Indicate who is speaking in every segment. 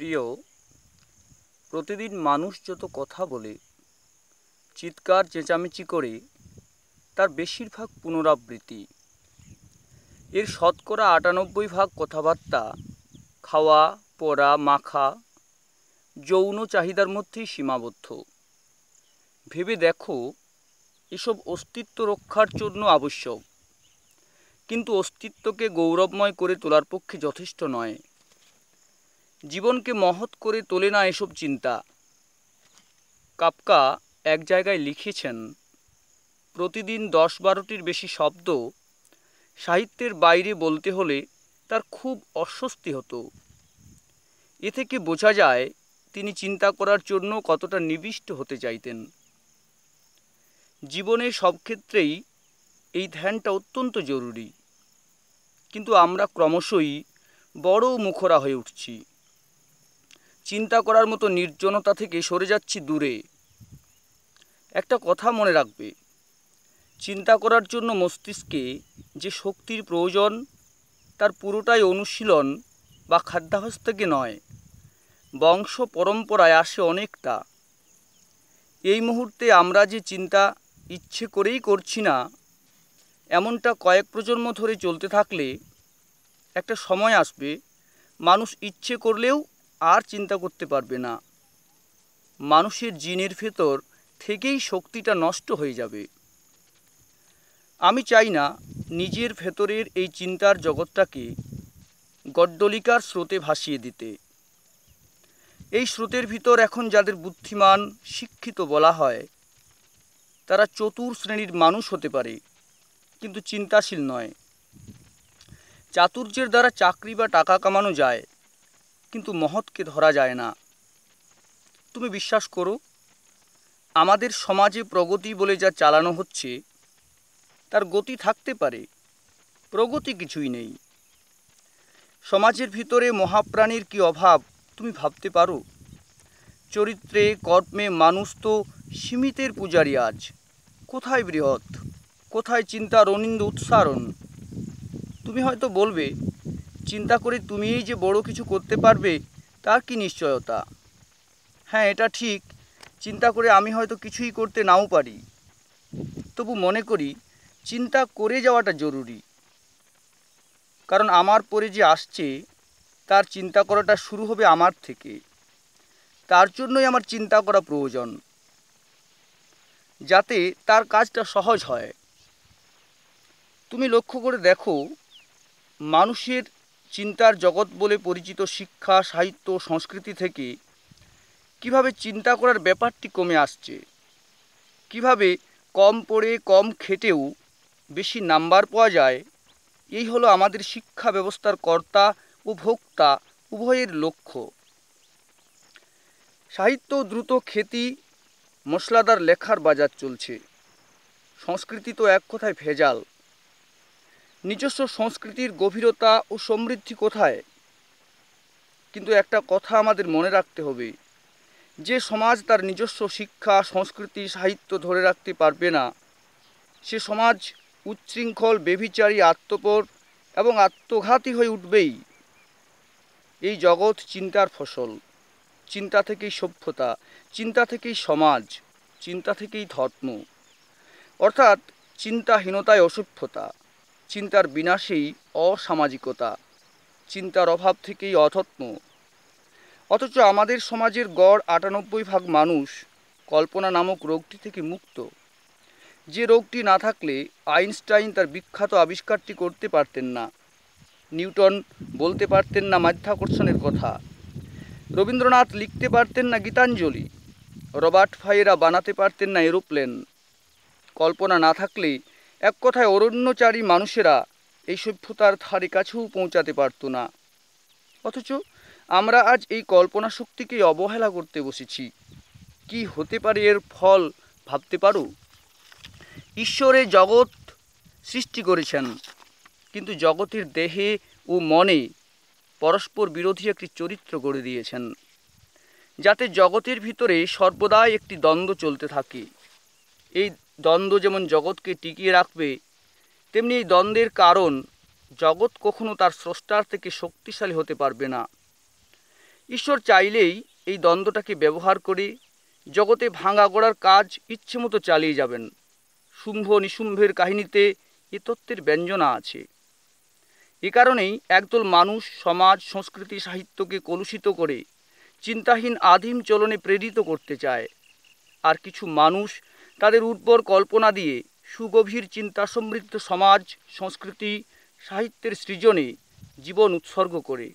Speaker 1: প্রিয় প্রতিদিন মানুষ যত কথা বলে চিৎকার চেঁচামেচি করে তার বেশিরভাগ পুনরাবৃত্তি এর শতকরা আটানব্বই ভাগ কথাবার্তা খাওয়া পরা মাখা যৌন চাহিদার মধ্যেই সীমাবদ্ধ ভেবে দেখো এসব অস্তিত্ব রক্ষার জন্য আবশ্যক কিন্তু অস্তিত্বকে গৌরবময় করে তোলার পক্ষে যথেষ্ট নয় জীবনকে মহৎ করে তোলে না এসব চিন্তা কাপকা এক জায়গায় লিখেছেন প্রতিদিন দশ বারোটির বেশি শব্দ সাহিত্যের বাইরে বলতে হলে তার খুব অস্বস্তি হতো এ থেকে বোঝা যায় তিনি চিন্তা করার জন্য কতটা নিবিষ্ট হতে চাইতেন জীবনে সব ক্ষেত্রেই এই ধ্যানটা অত্যন্ত জরুরি কিন্তু আমরা ক্রমশই বড় মুখরা হয়ে উঠছি চিন্তা করার মতো নির্জনতা থেকে সরে যাচ্ছি দূরে একটা কথা মনে রাখবে চিন্তা করার জন্য মস্তিষ্কে যে শক্তির প্রয়োজন তার পুরোটাই অনুশীলন বা খাদ্যাভ্যাস থেকে নয় বংশ পরম্পরায় আসে অনেকটা এই মুহূর্তে আমরা যে চিন্তা ইচ্ছে করেই করছি না এমনটা কয়েক প্রজন্ম ধরে চলতে থাকলে একটা সময় আসবে মানুষ ইচ্ছে করলেও আর চিন্তা করতে পারবে না মানুষের জিনের ভেতর থেকেই শক্তিটা নষ্ট হয়ে যাবে আমি চাই না নিজের ভেতরের এই চিন্তার জগৎটাকে গড্ডলিকার স্রোতে ভাসিয়ে দিতে এই স্রোতের ভিতর এখন যাদের বুদ্ধিমান শিক্ষিত বলা হয় তারা চতুর শ্রেণীর মানুষ হতে পারে কিন্তু চিন্তাশীল নয় চাতুর্যের দ্বারা চাকরি বা টাকা কামানো যায় কিন্তু মহৎকে ধরা যায় না তুমি বিশ্বাস করো আমাদের সমাজে প্রগতি বলে যা চালানো হচ্ছে তার গতি থাকতে পারে প্রগতি কিছুই নেই সমাজের ভিতরে মহাপ্রাণীর কি অভাব তুমি ভাবতে পারো চরিত্রে কর্মে মানুষ তো সীমিতের পূজারী আজ কোথায় বৃহৎ কোথায় চিন্তা রনিন্দ উৎসারণ তুমি হয়তো বলবে চিন্তা করে তুমিই যে বড় কিছু করতে পারবে তার কি নিশ্চয়তা হ্যাঁ এটা ঠিক চিন্তা করে আমি হয়তো কিছুই করতে নাও পারি তবু মনে করি চিন্তা করে যাওয়াটা জরুরি কারণ আমার পরে যে আসছে তার চিন্তা করাটা শুরু হবে আমার থেকে তার জন্যই আমার চিন্তা করা প্রয়োজন যাতে তার কাজটা সহজ হয় তুমি লক্ষ্য করে দেখো মানুষের চিন্তার জগৎ বলে পরিচিত শিক্ষা সাহিত্য সংস্কৃতি থেকে কিভাবে চিন্তা করার ব্যাপারটি কমে আসছে কিভাবে কম পড়ে কম খেটেও বেশি নাম্বার পাওয়া যায় এই হলো আমাদের শিক্ষা ব্যবস্থার কর্তা ও ভোক্তা উভয়ের লক্ষ্য সাহিত্য দ্রুত খ্যাতি মশলাদার লেখার বাজার চলছে সংস্কৃতি তো এক কথায় ভেজাল নিজস্ব সংস্কৃতির গভীরতা ও সমৃদ্ধি কোথায় কিন্তু একটা কথা আমাদের মনে রাখতে হবে যে সমাজ তার নিজস্ব শিক্ষা সংস্কৃতি সাহিত্য ধরে রাখতে পারবে না সে সমাজ উচ্ছৃঙ্খল বেভিচারী আত্মপর এবং আত্মঘাতী হয়ে উঠবেই এই জগৎ চিন্তার ফসল চিন্তা থেকেই সভ্যতা চিন্তা থেকেই সমাজ চিন্তা থেকেই ধর্ম অর্থাৎ চিন্তাহীনতায় অসভ্যতা চিন্তার বিনাশেই অসামাজিকতা চিন্তার অভাব থেকেই অতত্ম অথচ আমাদের সমাজের গড় আটানব্বই ভাগ মানুষ কল্পনা নামক রোগটি থেকে মুক্ত যে রোগটি না থাকলে আইনস্টাইন তার বিখ্যাত আবিষ্কারটি করতে পারতেন না নিউটন বলতে পারতেন না মাধ্যাকর্ষণের কথা রবীন্দ্রনাথ লিখতে পারতেন না গীতাঞ্জলি রবার্ট ফাইয়েরা বানাতে পারতেন না এরোপ্লেন কল্পনা না থাকলে এক কথায় অরণ্যচারী মানুষেরা এই সভ্যতার ধারে কাছেও পৌঁছাতে পারত না অথচ আমরা আজ এই কল্পনা শক্তিকে অবহেলা করতে বসেছি কি হতে পারে এর ফল ভাবতে পারো ঈশ্বরে জগৎ সৃষ্টি করেছেন কিন্তু জগতের দেহে ও মনে পরস্পর বিরোধী একটি চরিত্র গড়ে দিয়েছেন যাতে জগতের ভিতরে সর্বদাই একটি দ্বন্দ্ব চলতে থাকে এই দ্বন্দ্ব যেমন জগৎকে টিকিয়ে রাখবে তেমনি এই দ্বন্দ্বের কারণ জগৎ কখনো তার স্রষ্টার থেকে শক্তিশালী হতে পারবে না ঈশ্বর চাইলেই এই দ্বন্দ্বটাকে ব্যবহার করে জগতে ভাঙা গড়ার কাজ ইচ্ছেমতো চালিয়ে যাবেন শুম্ভ নিশুম্ভের কাহিনীতে এ তত্ত্বের ব্যঞ্জনা আছে এ কারণেই একদল মানুষ সমাজ সংস্কৃতি সাহিত্যকে কলুষিত করে চিন্তাহীন আদিম চলনে প্রেরিত করতে চায় আর কিছু মানুষ তাদের উর্বর কল্পনা দিয়ে সুগভীর চিন্তা সমৃদ্ধ সমাজ সংস্কৃতি সাহিত্যের সৃজনে জীবন উৎসর্গ করে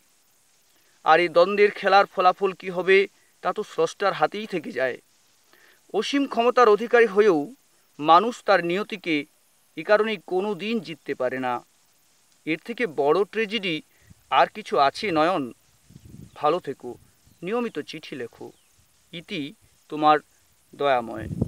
Speaker 1: আর এই দ্বন্দ্বের খেলার ফলাফল কি হবে তা তো স্রষ্টার হাতেই থেকে যায় অসীম ক্ষমতার অধিকারী হয়েও মানুষ তার নিয়তিকে এ কারণেই কোনো দিন জিততে পারে না এর থেকে বড় ট্রেজেডি আর কিছু আছে নয়ন ভালো থেকো নিয়মিত চিঠি লেখো ইতি তোমার দয়াময়